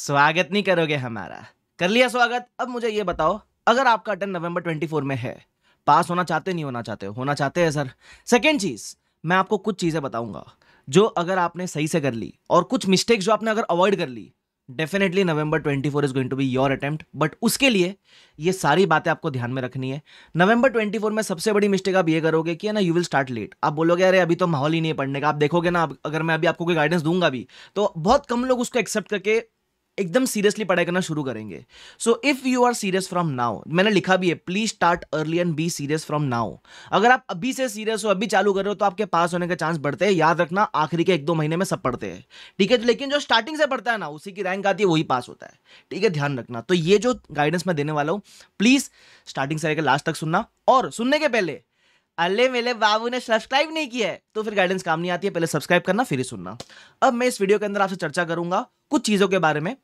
स्वागत नहीं करोगे हमारा कर लिया स्वागत अब मुझे ये बताओ अगर आपका अटेंड नवंबर 24 में है पास होना चाहते नहीं होना चाहते हो होना चाहते हैं सर सेकेंड चीज़ मैं आपको कुछ चीज़ें बताऊंगा जो अगर आपने सही से कर ली और कुछ मिस्टेक्स जो आपने अगर अवॉइड कर ली definitely November 24 is going to be your attempt but उसके लिए ये सारी बातें आपको ध्यान में रखनी है नवंबर 24 में सबसे बड़ी मिस्टेक आप ये करोगे कि है ना यू विल स्टार्ट लेट आप बोलोगे अरे अभी तो माहौल ही नहीं है पढ़ने का आप देखोगे ना अगर मैं अभी आपको कोई गाइडेंस दूंगा भी तो बहुत कम लोग उसको एक्सेप्ट करके एकदम सीरियसली पढ़ाई करना शुरू करेंगे so if you are serious from now मैंने लिखा भी है please start early and be serious from now अगर आप अभी से सीरियस हो अभी चालू कर रहे हो तो आपके पास होने के चांस बढ़ते हैं याद रखना आखिरी के एक दो महीने में सब पढ़ते हैं ठीक है तो लेकिन जो स्टार्टिंग से पढ़ता है ना उसी की रैंक आती है वही पास होता है ठीक है ध्यान रखना तो ये जो गाइडेंस मैं देने वाला हूँ प्लीज स्टार्टिंग से लेकर लास्ट तक सुनना और सुनने के पहले अल्ले मेले बाबू ने सब्सक्राइब नहीं किया है तो फिर गाइडेंस काम नहीं आती है पहले सब्सक्राइब करना फिर ही सुनना अब मैं इस वीडियो के अंदर आपसे चर्चा करूंगा कुछ चीज़ों के बारे में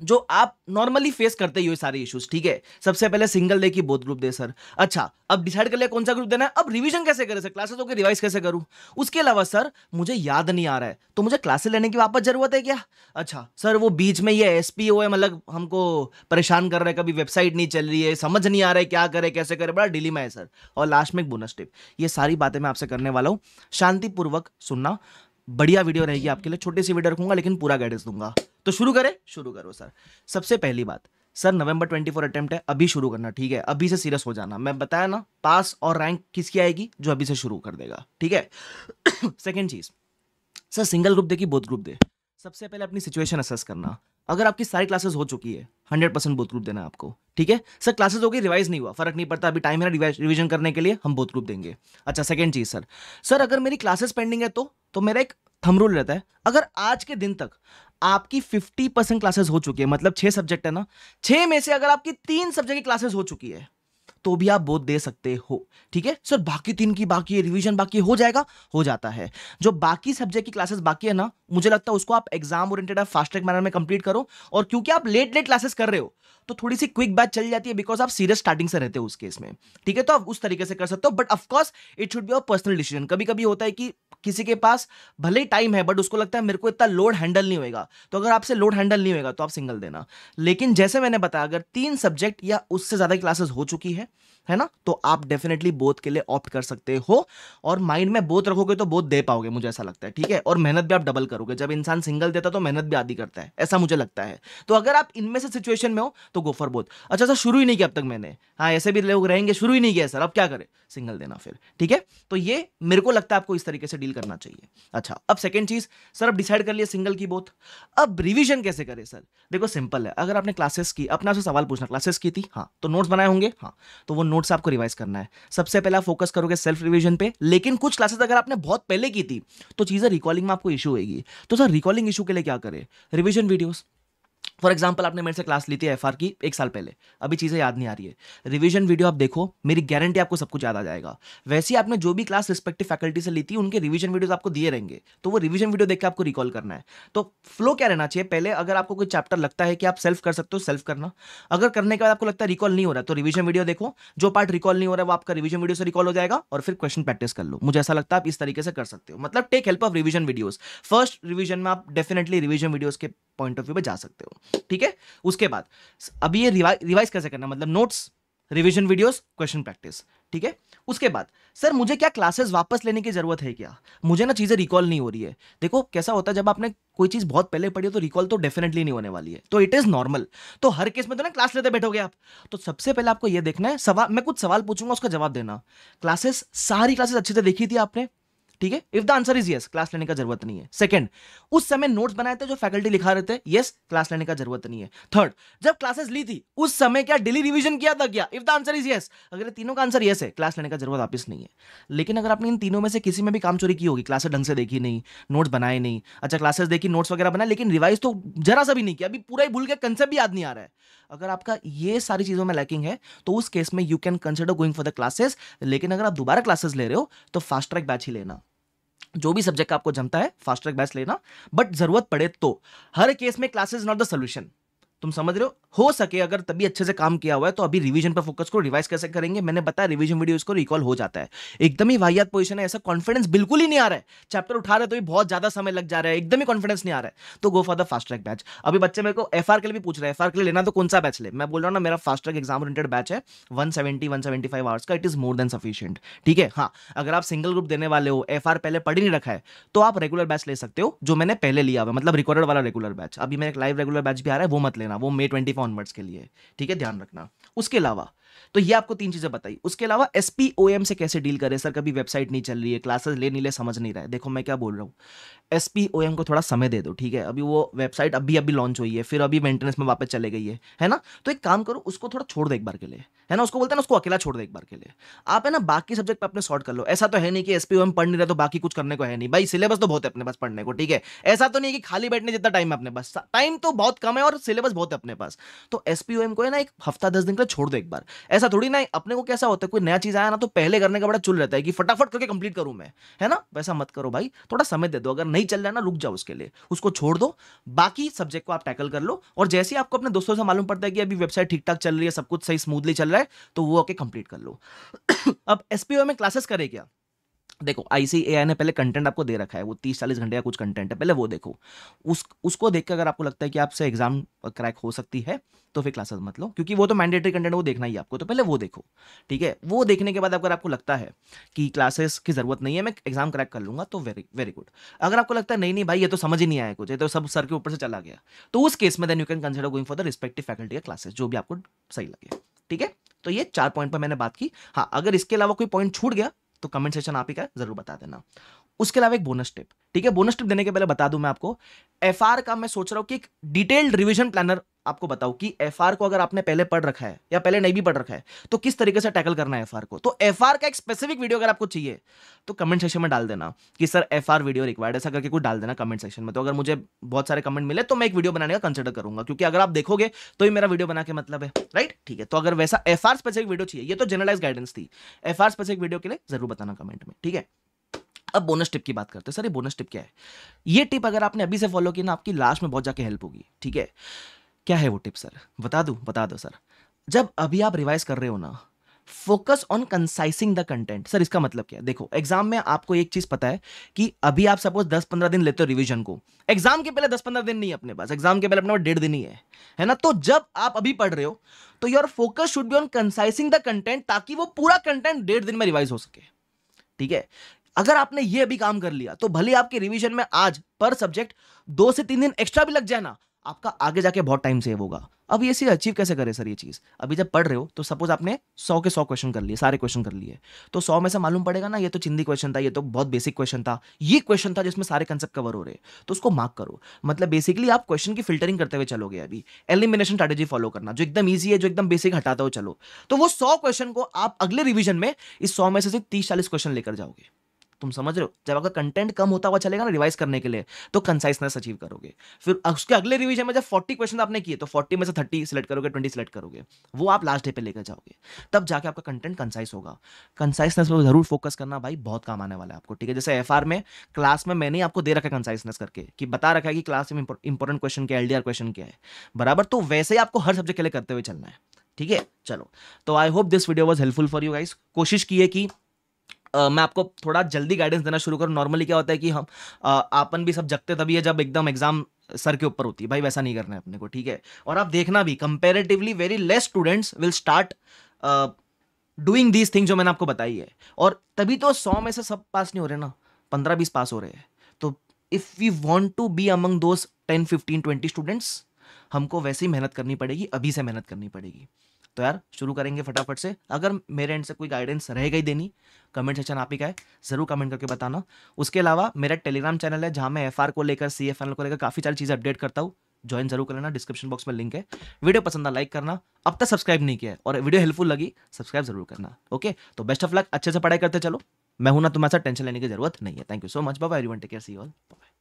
जो आप नॉर्मली फेस करते ही ये सारे इश्यूज ठीक है सबसे पहले सिंगल दे की बोध ग्रुप दे सर अच्छा अब डिसाइड कर लिया कौन सा ग्रुप देना है अब रिवीजन कैसे करें सर क्लासेस होकर रिवाइज कैसे करूं उसके अलावा सर मुझे याद नहीं आ रहा है तो मुझे क्लासेस लेने की वापस जरूरत है क्या अच्छा सर वो बीच में ये एस पी है मतलब हमको परेशान कर रहा है कभी वेबसाइट नहीं चल रही है समझ नहीं आ रहा है क्या करे कैसे करे बड़ा डिलीमा है सर और लास्ट में एक बोनस टिप ये सारी बातें मैं आपसे करने वाला हूँ शांतिपूर्वक सुनना बढ़िया वीडियो रहेगी आपके लिए छोटी सी वीडियो रखूंगा लेकिन पूरा गाइडेंस दूंगा तो शुरू करें शुरू करो सर सबसे पहली बात सर नवंबर 24 अटेम्प्ट है अभी शुरू करना ठीक है अभी से सीरियस हो जाना मैं बताया ना पास और रैंक किसकी आएगी जो अभी से शुरू कर देगा ठीक है सेकेंड चीज़ सर सिंगल ग्रुप दे कि बोथ ग्रुप दे सबसे पहले अपनी सिचुएशन असेस करना अगर आपकी सारी क्लासेस हो चुकी है हंड्रेड परसेंट बोथ ग्रुप देना है आपको ठीक है सर क्लासेस हो गई रिवाइज नहीं हुआ फर्क नहीं पड़ता अभी टाइम है ना रिवीजन करने के लिए हम बोथ ग्रुप देंगे अच्छा सेकंड चीज़ सर सर अगर मेरी क्लासेस पेंडिंग है तो तो मेरा एक थम रूल रहता है अगर आज के दिन तक आपकी 50 परसेंट क्लासेस हो चुकी है मतलब छह सब्जेक्ट है ना छह में से अगर आपकी तीन सब्जेक्ट की क्लासेस हो चुकी है तो भी आप बोध दे सकते हो ठीक है सर बाकी तीन की बाकी है रिवीजन बाकी हो जाएगा हो जाता है जो बाकी सब्जेक्ट की क्लासेस बाकी है ना मुझे लगता है उसको आप exam oriented fast track manner में कंप्लीट करो और क्योंकि आप लेट लेट क्लासेस कर रहे हो तो थोड़ी सी क्विक बैच चल जाती है बिकॉज आप सीरियस स्टार्टिंग से रहते हो उस केस में ठीक है तो आप उस तरीके से कर सकते हो but of course it should be a personal decision कभी कभी होता है कि किसी के पास भले ही टाइम है बट उसको लगता है मेरे को इतना लोड हैंडल नहीं होएगा तो अगर आपसे लोड हैंडल नहीं होएगा तो आप सिंगल देना लेकिन जैसे मैंने बताया अगर तीन सब्जेक्ट या उससे ज़्यादा क्लासेस हो चुकी है है ना तो आप डेफिनेटली बोथ के लिए ऑप्ट कर सकते हो और माइंड में बोथ रखोगे तो बोथ दे पाओगे मुझे ऐसा लगता है ठीक है और मेहनत भी आप डबल करोगे जब इंसान सिंगल देता तो मेहनत भी आधी करता है ऐसा मुझे लगता है तो अगर आप इनमें से सिचुएशन में हो तो गो फॉर बोथ अच्छा सर शुरू ही नहीं किया अब तक मैंने हाँ ऐसे भी लोग रहेंगे शुरू ही नहीं किया सर अब क्या करें सिंगल देना फिर ठीक है तो ये मेरे को लगता है आपको इस तरीके से डील करना चाहिए अच्छा अब सेकेंड चीज सर अब डिसाइड कर लिए सिंगल की बोथ अब रिविजन कैसे करें सर देखो सिंपल है अगर आपने क्लासेस की अपना से सवाल पूछना क्लासेस की थी हाँ तो नोट्स बनाए होंगे हाँ तो वो नोट नोट्स आपको रिवाइज करना है सबसे पहला फोकस करोगे सेल्फ रिविजन पे लेकिन कुछ क्लासेस अगर आपने बहुत पहले की थी तो चीज़ें रिकॉलिंग में आपको इशू होगी तो सर रिकॉलिंग इशू के लिए क्या करें रिविजन वीडियोज़ फॉर एग्जाम्पल आपने मेरे से क्लास ली थी एफ की एक साल पहले अभी चीज़ें याद नहीं आ रही है रिविजन वीडियो आप देखो मेरी गारंटी आपको सब कुछ याद आ जाएगा वैसे ही आपने जो भी क्लास रिस्पेक्टिव फैकल्टी से ली थी उनके रिविजन वीडियोज आपको दिए रहेंगे तो वो रिविजन वीडियो देख के आपको रिकॉल करना है तो फ्लो क्या रहना चाहिए पहले अगर आपको कोई चैप्टर लगता है कि आप सेल्फ कर सकते हो सेल्फ करना अगर करने के बाद आपको लगता है रिकॉल नहीं हो रहा तो रिविजन वीडियो देखो जो पार्ट रिकॉल नहीं हो रहा है वो आपका रिविजन वीडियो से रिकॉल हो जाएगा और फिर क्वेश्चन प्रैक्टिस कर लो मुझे ऐसा लगता है आप इस तरीके से कर सकते हो मतलब take help of revision videos first revision में आप डेफिनेटली रिविजन वीडियोज के पॉइंट ऑफ व्यू पर जा सकते हो ठीक है उसके बाद अभी ये रिवाइज कैसे करना मतलब notes revision videos question practice ठीक है उसके बाद सर मुझे क्या क्लासेस वापस लेने की ज़रूरत है क्या मुझे ना चीज़ें रिकॉल नहीं हो रही है देखो कैसा होता है जब आपने कोई चीज़ बहुत पहले पढ़ी हो तो रिकॉल तो डेफिनेटली नहीं होने वाली है तो इट इज़ नॉर्मल तो हर केस में तो ना क्लास लेते बैठोगे आप तो सबसे पहले आपको यह देखना है सवाल मैं कुछ सवाल पूछूंगा उसका जवाब देना क्लासेस सारी क्लासेस अच्छे से देखी थी आपने ठीक है if the answer is yes class लेने का जरूरत नहीं है सेकंड उस समय नोट्स बनाए थे जो फैकल्टी लिखा रहे थे यस क्लास लेने का जरूरत नहीं है थर्ड जब क्लासेस ली थी उस समय क्या डेली रिविजन किया था क्या if the answer is yes अगर तीनों का आंसर यस है क्लास लेने का जरूरत वापस नहीं है लेकिन अगर आपने इन तीनों में से किसी में भी काम चोरी की होगी क्लासेस ढंग से देखी नहीं नोट्स बनाए नहीं अच्छा क्लासेस देखी नोट्स वगैरह बनाए लेकिन रिवाइज तो जरा सा भी नहीं किया अभी पूरा ही भूल गया कंसेप्ट भी याद नहीं आ रहा है अगर आपका ये सारी चीज़ों में लैकिंग है तो उस केस में you can consider going for the classes लेकिन अगर आप दोबारा क्लासेस ले रहे हो तो फास्ट ट्रैक बैच ही लेना जो भी सब्जेक्ट आपको जमता है फास्ट ट्रैक बैच लेना बट जरूरत पड़े तो हर केस में क्लासेस नॉट द सोल्यूशन तुम समझ रहे हो हो सके अगर तभी अच्छे से काम किया हुआ है तो अभी रिवीजन पर फोकस करो रिवाइज कैसे करेंगे मैंने बताया रिवीजन वीडियो इसको रिकॉल हो जाता है एकदम ही वाहियात पोजीशन है ऐसा कॉन्फिडेंस बिल्कुल ही नहीं आ रहा है चैप्टर उठा रहे तो भी बहुत ज्यादा समय लग जा रहा है एकदम ही कॉन्फिडेंस नहीं आ रहा है तो go for the fast track batch अभी बच्चे मेरे को एफ के लिए भी पूछ रहे हैं एफ के लिए लेना तो कौन सा बैच ले मैं बोल रहा हूँ ना मेरा fast track exam related batch है one seventy one seventy five hours का it is more than sufficient ठीक है हाँ अगर आप सिंगल ग्रुप देने वाले हो एफ पहले पढ़ ही नहीं रखा है तो आप रेगुलर बैच ले सकते हो जो मैंने पहले लिया हुआ मतलब रिकॉर्डेड वाला रेगुलर बैच अभी मेरा एक लाइव रेगुलर बैच भी आ रहा है वो मत ले लेना वो मे ट्वेंटी ऑनवर्ड्स के लिए ठीक है ध्यान रखना उसके अलावा तो ये आपको तीन चीजें बताई उसके अलावा एसपीओएम से कैसे डील करें सर कभी वेबसाइट नहीं चल रही है क्लासेस ले नहीं ले समझ नहीं रहा है देखो मैं क्या बोल रहा हूँ एसपीओएम को थोड़ा समय दे दो ठीक है अभी वो वेबसाइट अभी अभी लॉन्च हुई है फिर अभी मेंटेनेंस में वापस चले गई है है ना तो एक काम करो उसको थोड़ा छोड़ दो एक बार के लिए है ना उसको बोलते हैं ना उसको अकेला छोड़ दो एक बार के लिए आप है ना बाकी सब्जेक्ट पर अपने शॉर्ट कर लो ऐसा तो है नहीं कि एस पढ़ नहीं रहे तो बाकी कुछ करने को है नहीं भाई सिलेबस तो बहुत है अपने पास पढ़ने को ठीक है ऐसा तो नहीं कि खाली बैठने जितना टाइम है अपने पास टाइम तो बहुत कम है और सिलेबस बहुत है अपने पास तो एस को है ना एक हफ्ता दस दिन का छोड़ दो एक बार ऐसा थोड़ी ना अपने को कैसा होता है कोई नया चीज़ आया ना तो पहले करने का बड़ा चुल रहता है कि फटाफट करके कंप्लीट करूं मैं है ना वैसा मत करो भाई थोड़ा समय दे दो अगर नहीं चल रहा ना रुक जाओ उसके लिए उसको छोड़ दो बाकी सब्जेक्ट को आप टैकल कर लो और जैसे ही आपको अपने दोस्तों से मालूम पड़ता है कि अभी वेबसाइट ठीक ठाक चल रही है सब कुछ सही स्मूथली चल रहा है तो वो आके कंप्लीट कर लो अब एसपीओ में क्लासेस करे क्या देखो आईसीएआई ने पहले कंटेंट आपको दे रखा है वो तीस चालीस घंटे का कुछ कंटेंट है पहले वो देखो उस उसको देख के अगर आपको लगता है कि आपसे एग्जाम क्रैक हो सकती है तो फिर क्लासेस मत लो क्योंकि वो तो मैंडेटरी कंटेंट वो देखना ही आपको तो पहले वो देखो ठीक है वो देखने के बाद अगर आपको लगता है कि क्लासेस की जरूरत नहीं है मैं एग्जाम क्रैक कर लूंगा तो वेरी वेरी गुड अगर आपको लगता है नहीं नहीं भाई ये तो समझ ही नहीं आया कुछ ये तो सब सर के ऊपर से चला गया तो उस केस में then you can consider going for the respective faculty का क्लासेस जो भी आपको सही लगे ठीक है तो ये चार पॉइंट पर मैंने बात की हाँ अगर इसके अलावा कोई पॉइंट छूट गया तो कमेंट सेक्शन आप ही का ज़रूर बता देना उसके अलावा एक बोनस टिप ठीक है बोनस टिप देने के पहले बता दूं मैं आपको एफ का मैं सोच रहा हूँ कि एक डिटेल्ड रिविजन प्लानर आपको बताऊं कि एफ को अगर आपने पहले पढ़ रखा है या पहले नहीं भी पढ़ रखा है तो किस तरीके से टैकल करना है एफ को तो एफ का एक स्पेसिफिक वीडियो अगर आपको चाहिए तो कमेंट सेक्शन में डाल देना कि सर एफ वीडियो रिक्वायर्ड ऐसा करके कुछ डाल देना कमेंट सेक्शन में तो अगर मुझे बहुत सारे कमेंट मिले तो मैं एक वीडियो बनाने का कंसिडर करूंगा क्योंकि अगर आप देखोगे तो ही मेरा वीडियो बना के मतलब है राइट ठीक है तो अगर वैसा एफ स्पेसिफिक वीडियो चाहिए ये तो जनरलाइज गाइडेंस थी एफ स्पेसिफिक वीडियो के लिए जरूर बताना कमेंट में ठीक है अब बोनस टिप की बात करते हैं सर ये बोनस टिप क्या है ये टिप अगर आपने अभी से फॉलो की ना आपकी लास्ट में बहुत जाके हेल्प होगी ठीक है क्या है वो टिप सर बता दूँ बता दो सर जब अभी आप रिवाइज कर रहे हो ना focus on concising the content sir इसका मतलब क्या है देखो एग्जाम में आपको एक चीज पता है कि अभी आप सपोज दस पंद्रह दिन लेते हो रिविजन को एग्जाम के पहले दस पंद्रह दिन नहीं है अपने पास एग्जाम के पहले अपने डेढ़ दिन ही है है ना तो जब आप अभी पढ़ रहे हो तो your focus should be on concising the content ताकि वो पूरा कंटेंट डेढ़ दिन में रिवाइज हो सके ठीक है अगर आपने ये भी काम कर लिया तो भले आपके रिविजन में आज पर सब्जेक्ट दो से तीन दिन एक्स्ट्रा भी लग जाए ना आपका आगे जाके बहुत टाइम सेव होगा अब ये सी अचीव कैसे करें सर ये चीज़ अभी जब पढ़ रहे हो तो सपोज आपने सौ के सौ क्वेश्चन कर लिए सारे क्वेश्चन कर लिए तो सौ में से मालूम पड़ेगा ना ये तो चिंदी क्वेश्चन था ये तो बहुत बेसिक क्वेश्चन था ये क्वेश्चन था जिसमें सारे कंसेप्ट कवर हो रहे तो उसको मार्क करो मतलब बेसिकली आप क्वेश्चन की फिल्टरिंग करते हुए चलोगे अभी एलिमिनेशन स्ट्रेटेजी फॉलो करना जो एकदम ईजी है जो एकदम बेसिक हटाता हो चलो तो वो सौ क्वेश्चन को आप अगले रिविजन में इस सौ में से तीस चालीस क्वेश्चन लेकर जाओगे तुम समझ रहे हो जब अगर कंटेंट कम होता हुआ चलेगा ना रिवाइज करने के लिए तो कंसाइसनेस अचीव करोगे फिर उसके अगले रिवीजन में जब फोर्टी क्वेश्चन आपने किए तो फोर्टी में से थर्टी सिलेक्ट करोगे ट्वेंटी सिलेक्ट करोगे वो आप लास्ट डे पे लेकर जाओगे तब जाके आपका कंटेंट कंसाइस होगा कंसाइसनेस पर जरूर फोकस करना भाई बहुत काम आने वाला है आपको ठीक है जैसे एफ में क्लास में मैंने आपको दे रखा कंसाइसनेस करके कि बता रखा है कि क्लास में इंपॉर्टेंट क्वेश्चन क्या एल क्वेश्चन क्या है बराबर तो वैसे ही आपको हर सब्जेक्ट के लिए करते हुए चलना है ठीक है चलो तो I hope this video was helpful for you guys कोशिश की है कि आ, मैं आपको थोड़ा जल्दी गाइडेंस देना शुरू करूँ नॉर्मली क्या होता है कि हम आपन भी सब जगते तभी है जब एकदम एग्जाम सर के ऊपर होती है भाई वैसा नहीं करना है अपने को ठीक है और आप देखना भी comparatively very less students will start doing these thing जो मैंने आपको बताई है और तभी तो सौ में से सब पास नहीं हो रहे ना पंद्रह बीस पास हो रहे हैं तो if we want to be among those ten fifteen twenty students हमको वैसे ही मेहनत करनी पड़ेगी अभी से मेहनत करनी पड़ेगी तो यार शुरू करेंगे फटाफट से अगर मेरे एंड से कोई गाइडेंस रह गई देनी कमेंट सेक्शन आप ही का है ज़रूर कमेंट करके बताना उसके अलावा मेरा टेलीग्राम चैनल है जहाँ मैं एफ को लेकर सी एफ को लेकर काफ़ी सारी चीज़ें अपडेट करता हूँ ज्वाइन जरूर कर लेना डिस्क्रिप्शन बॉक्स में लिंक है वीडियो पसंद आ लाइक करना अब तक सब्सक्राइब नहीं किया और वीडियो हेल्पफुल लगी सब्सक्राइब जरूर करना ओके तो बेस्ट ऑफ लक अच्छे से पढ़ाई करते चलो मैं हूं ना तुम्हारे साथ टेंशन लेने की जरूरत नहीं है thank you so much bye everyone take care see all bye